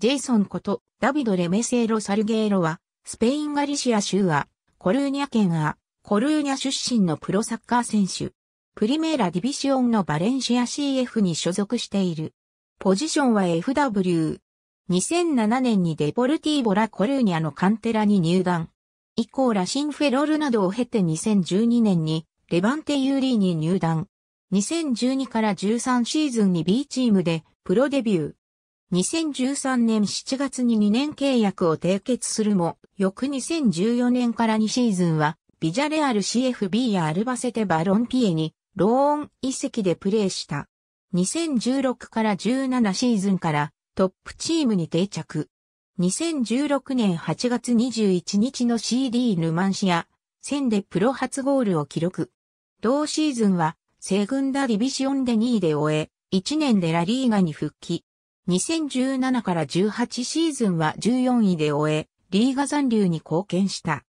ジェイソンことダビド・レメセーロ・サルゲーロは、スペインガリシア州ア、コルーニャ県ア、コルーニャ出身のプロサッカー選手。プリメーラ・ディビシオンのバレンシア CF に所属している。ポジションは FW。2007年にデポルティーボ・ラ・コルーニャのカンテラに入団。以降ラシンフェロールなどを経て2012年にレバンテ・ユーリーに入団。2012から13シーズンに B チームでプロデビュー。2013年7月に2年契約を締結するも、翌2014年から2シーズンは、ビジャレアル CFB やアルバセテバロンピエに、ローン遺跡でプレーした。2016から17シーズンからトップチームに定着。2016年8月21日の CD ヌマンシア戦でプロ初ゴールを記録。同シーズンは、セグンダディビシオンで2位で終え、1年でラリーガに復帰。2017から18シーズンは14位で終え、リーガ残留に貢献した。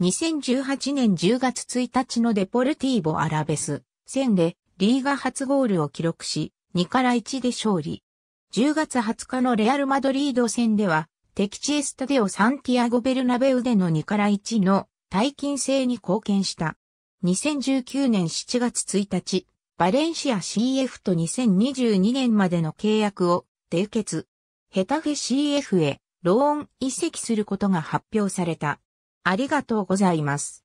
2018年10月1日のデポルティーボ・アラベス戦でリーガ初ゴールを記録し、2から1で勝利。10月20日のレアル・マドリード戦では、敵地エスタデオ・サンティアゴ・ベルナベウでの2から1の大金制に貢献した。2019年7月1日、バレンシア CF と2022年までの契約を締結。ヘタフェ CF へローン移籍することが発表された。ありがとうございます。